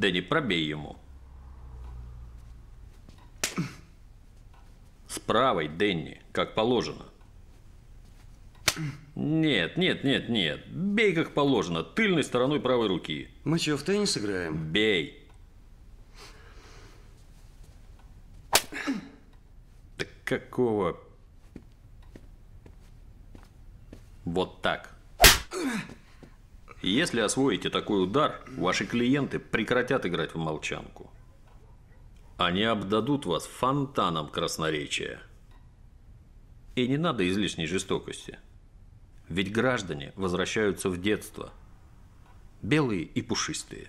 Дэнни, пробей ему. С правой, Дэнни, как положено. Нет, нет, нет, нет. Бей как положено, тыльной стороной правой руки. Мы что, в теннис играем? Бей. Так какого? Вот так. Если освоите такой удар, ваши клиенты прекратят играть в молчанку. Они обдадут вас фонтаном красноречия. И не надо излишней жестокости. Ведь граждане возвращаются в детство. Белые и пушистые.